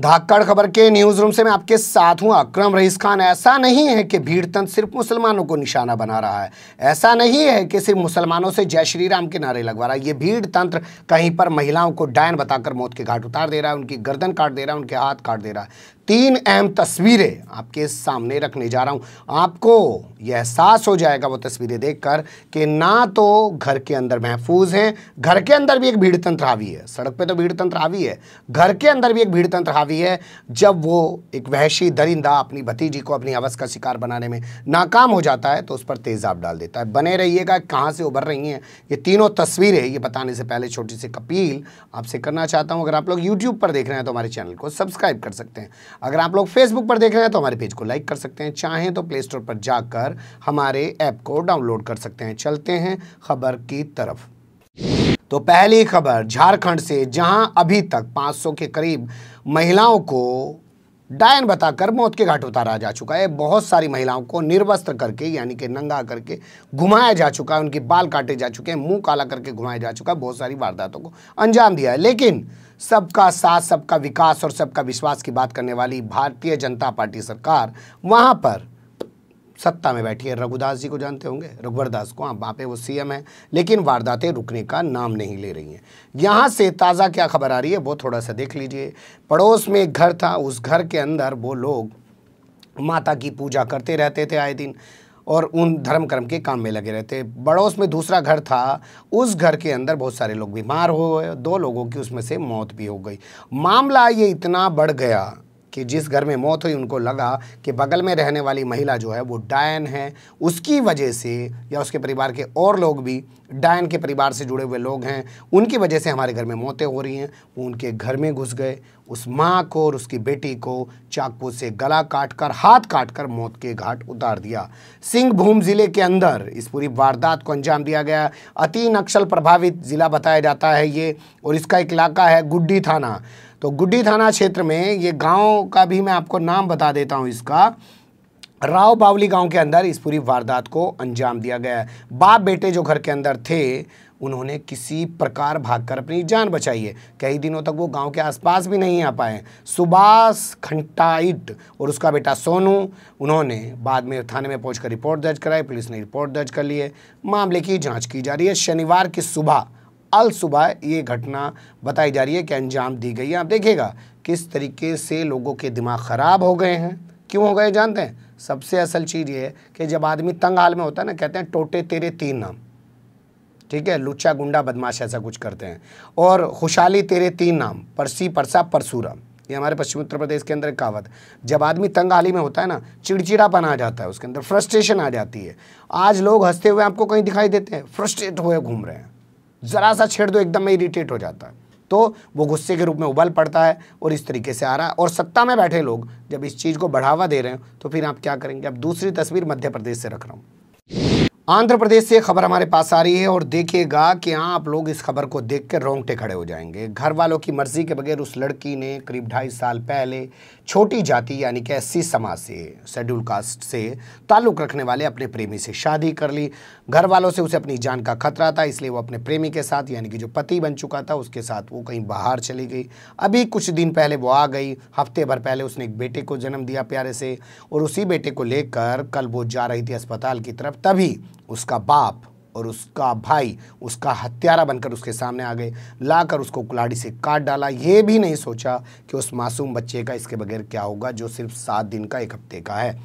धाकड़ खबर के news room से मैं आपके साथ हूं अक्रम रईस खान ऐसा नहीं है कि भीड़ तंत्र सिर्फ मुसलमानों को निशाना बना रहा है ऐसा नहीं है कि सिर्फ मुसलमानों से जय श्री राम के नारे लगवा रहा है ये भीड़ तंत्र कहीं पर महिलाओं को डायन बताकर मौत के घाट उतार दे रहा है उनकी गर्दन काट दे रहा है उनके हाथ काट दे रहा है तीन अहम तस्वीरें आपके सामने रखने जा रहा हूं आपको यह एहसास हो जाएगा वो तस्वीरें देखकर कि ना तो घर के अंदर महफूज हैं घर के अंदर भी एक भीड़ तंत्र हावी है सड़क पे तो भीड़ तंत्र हावी है घर के अंदर भी एक भीड़ हावी हावी है जब वो एक वहशी दरिंदा अपनी भतीजी को अपनी हवस का शिकार बनाने में नाकाम हो जाता है तो उस पर तेज़ाब डाल देता है बने रहिएगा कहाँ से उभर रही हैं ये तीनों तस्वीरें ये बताने से पहले छोटी सी अपील आपसे करना चाहता हूँ अगर आप लोग यूट्यूब पर देख रहे हैं तो हमारे चैनल को सब्सक्राइब कर सकते हैं अगर आप लोग फेसबुक पर देख रहे हैं तो हमारे पेज को लाइक कर सकते हैं चाहें तो प्ले स्टोर पर जाकर हमारे ऐप को डाउनलोड कर सकते हैं चलते हैं खबर की तरफ तो पहली खबर झारखंड से जहां अभी तक 500 के करीब महिलाओं को डायन बताकर मौत के घाट उतारा जा चुका है बहुत सारी महिलाओं को निर्वस्त्र करके यानी कि नंगा करके घुमाया जा चुका है उनकी बाल काटे जा चुके हैं मुंह काला करके घुमाया जा चुका है बहुत सारी वारदातों को अंजाम दिया है लेकिन सबका साथ सबका विकास और सबका विश्वास की बात करने वाली भारतीय जनता पार्टी सरकार वहाँ पर सत्ता में बैठी है रघुदास जी को जानते होंगे रघुवर दास को हाँ वहाँ पे वो सीएम है लेकिन वारदातें रुकने का नाम नहीं ले रही हैं यहाँ से ताज़ा क्या खबर आ रही है वो थोड़ा सा देख लीजिए पड़ोस में एक घर था उस घर के अंदर वो लोग माता की पूजा करते रहते थे आए दिन और उन धर्म कर्म के काम में लगे रहते पड़ोस में दूसरा घर था उस घर के अंदर बहुत सारे लोग बीमार हो गए दो लोगों की उसमें से मौत भी हो गई मामला ये इतना बढ़ गया कि जिस घर में मौत हुई उनको लगा कि बगल में रहने वाली महिला जो है वो डायन है उसकी वजह से या उसके परिवार के और लोग भी डायन के परिवार से जुड़े हुए लोग हैं उनकी वजह से हमारे घर में मौतें हो रही हैं वो उनके घर में घुस गए उस माँ को और उसकी बेटी को चाकू से गला काटकर हाथ काटकर मौत के घाट उतार दिया सिंहभूम जिले के अंदर इस पूरी वारदात को अंजाम दिया गया अति नक्सल प्रभावित जिला बताया जाता है ये और इसका एक इलाका है गुड्डी थाना तो गुड्डी थाना क्षेत्र में ये गांव का भी मैं आपको नाम बता देता हूँ इसका राव बावली गांव के अंदर इस पूरी वारदात को अंजाम दिया गया है बाप बेटे जो घर के अंदर थे उन्होंने किसी प्रकार भागकर अपनी जान बचाई है कई दिनों तक वो गांव के आसपास भी नहीं आ पाए सुभाष खंटाइट और उसका बेटा सोनू उन्होंने बाद में थाने में पहुंचकर रिपोर्ट दर्ज कराई पुलिस ने रिपोर्ट दर्ज कर ली है मामले की जांच की जा रही है शनिवार की सुबह अल सुबह ये घटना बताई जा रही है कि अंजाम दी गई है आप देखिएगा किस तरीके से लोगों के दिमाग ख़राब हो गए हैं क्यों हो गए जानते हैं सबसे असल चीज़ ये है कि जब आदमी तंग हाल में होता है ना कहते हैं टोटे तेरे तीन नाम ठीक है लुच्चा गुंडा बदमाश ऐसा कुछ करते हैं और खुशहाली तेरे तीन नाम परसी परसा परसूरा ये हमारे पश्चिम उत्तर प्रदेश के अंदर कहावत जब आदमी तंग हाली में होता है ना चिड़चिड़ापन आ जाता है उसके अंदर फ्रस्ट्रेशन आ जाती है आज लोग हंसते हुए आपको कहीं दिखाई देते हैं फ्रस्ट्रेट हुए घूम रहे हैं ज़रा सा छेड़ दो एकदम में इरीटेट हो जाता है तो वो गुस्से के रूप में उबल पड़ता है और इस तरीके से आ रहा है और सत्ता में बैठे लोग जब इस चीज़ को बढ़ावा दे रहे हैं तो फिर आप क्या करेंगे अब दूसरी तस्वीर मध्य प्रदेश से रख रहा हूँ आंध्र प्रदेश से खबर हमारे पास आ रही है और देखिएगा कि हाँ आप लोग इस खबर को देख कर रोंगटे खड़े हो जाएंगे घर वालों की मर्जी के बगैर उस लड़की ने करीब ढाई साल पहले छोटी जाति यानी कि एस समाज से शेड्यूल कास्ट से ताल्लुक़ रखने वाले अपने प्रेमी से शादी कर ली घर वालों से उसे अपनी जान का खतरा था इसलिए वो अपने प्रेमी के साथ यानी कि जो पति बन चुका था उसके साथ वो कहीं बाहर चली गई अभी कुछ दिन पहले वो आ गई हफ्ते भर पहले उसने एक बेटे को जन्म दिया प्यारे से और उसी बेटे को लेकर कल वो जा रही थी अस्पताल की तरफ तभी उसका बाप और उसका भाई उसका हत्यारा बनकर उसके सामने आ गए लाकर उसको कुलाड़ी से काट डाला ये भी नहीं सोचा कि उस मासूम बच्चे का इसके बगैर क्या होगा जो सिर्फ सात दिन का एक हफ्ते का है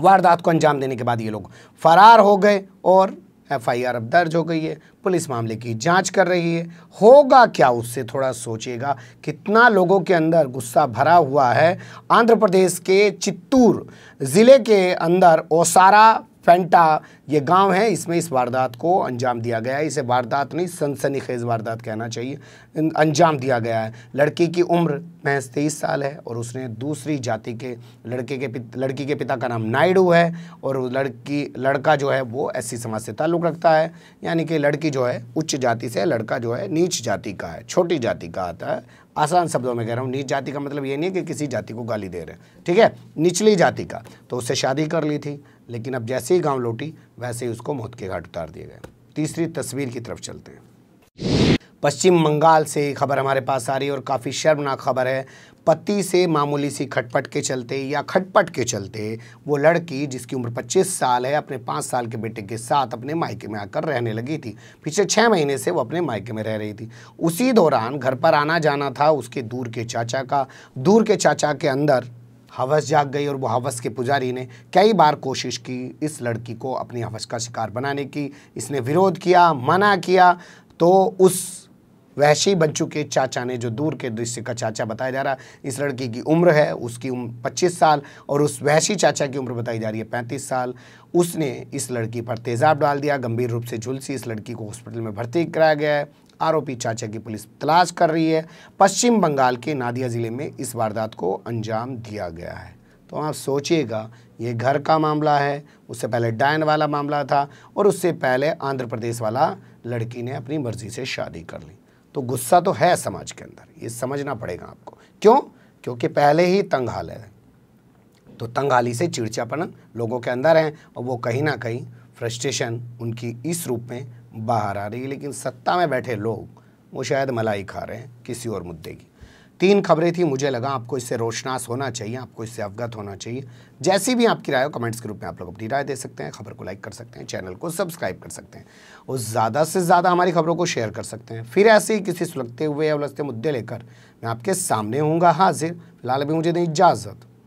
वारदात को अंजाम देने के बाद ये लोग फरार हो गए और एफआईआर अब दर्ज हो गई है पुलिस मामले की जांच कर रही है होगा क्या उससे थोड़ा सोचेगा कितना लोगों के अंदर गुस्सा भरा हुआ है आंध्र प्रदेश के चित्तूर ज़िले के अंदर ओसारा फेंटा ये गांव है इसमें इस वारदात को अंजाम दिया गया है इसे वारदात नहीं सनसनी खेज वारदात कहना चाहिए अंजाम दिया गया है लड़की की उम्र महज तेईस साल है और उसने दूसरी जाति के लड़के के पिता लड़की के पिता का नाम नायडू है और लड़की लड़का जो है वो एस समाज से ताल्लुक़ रखता है यानी कि लड़की जो है उच्च जाति से लड़का जो है नीच जाति का है छोटी जाति का आता है आसान शब्दों में कह रहा हूँ नीच जाति का मतलब ये नहीं है कि किसी जाति को गाली दे रहे ठीक है निचली जाति का तो उससे शादी कर ली थी लेकिन अब जैसे ही गांव लौटी वैसे ही उसको मौत के घाट उतार दिए गए तीसरी तस्वीर की तरफ चलते हैं पश्चिम बंगाल से खबर हमारे पास आ रही है और काफ़ी शर्मनाक खबर है पति से मामूली सी खटपट के चलते या खटपट के चलते वो लड़की जिसकी उम्र 25 साल है अपने पाँच साल के बेटे के साथ अपने मायके में आकर रहने लगी थी पिछले छः महीने से वो अपने मायके में रह रही थी उसी दौरान घर पर आना जाना था उसके दूर के चाचा का दूर के चाचा के अंदर हवस जाग गई और वो हवस के पुजारी ने कई बार कोशिश की इस लड़की को अपनी हवस का शिकार बनाने की इसने विरोध किया मना किया तो उस वहशी बच्चू के चाचा ने जो दूर के दृश्य का चाचा बताया जा रहा इस लड़की की उम्र है उसकी उम्र 25 साल और उस वहशी चाचा की उम्र बताई जा रही है 35 साल उसने इस लड़की पर तेज़ाब डाल दिया गंभीर रूप से झुलसी इस लड़की को हॉस्पिटल में भर्ती कराया गया है आरोपी चाचा की पुलिस तलाश कर रही है पश्चिम बंगाल के नादिया ज़िले में इस वारदात को अंजाम दिया गया है तो आप सोचिएगा ये घर का मामला है उससे पहले डायन वाला मामला था और उससे पहले आंध्र प्रदेश वाला लड़की ने अपनी मर्ज़ी से शादी कर ली तो गुस्सा तो है समाज के अंदर ये समझना पड़ेगा आपको क्यों क्योंकि पहले ही तंग हाल है तो तंग हाली से चिड़चापन लोगों के अंदर हैं और वो कहीं ना कहीं फ्रस्ट्रेशन उनकी इस रूप में बाहर आ रही है लेकिन सत्ता में बैठे लोग वो शायद मलाई खा रहे हैं किसी और मुद्दे की तीन खबरें थी मुझे लगा आपको इससे रोशनास होना चाहिए आपको इससे अवगत होना चाहिए जैसी भी आपकी राय हो कमेंट्स के रूप में आप लोग अपनी राय दे सकते हैं खबर को लाइक कर सकते हैं चैनल को सब्सक्राइब कर सकते हैं और ज़्यादा से ज़्यादा हमारी खबरों को शेयर कर सकते हैं फिर ऐसे ही किसी सुलगते हुए या उलझते मुद्दे लेकर मैं आपके सामने हूँगा हाजिर फिलहाल अभी मुझे दें इजाज़त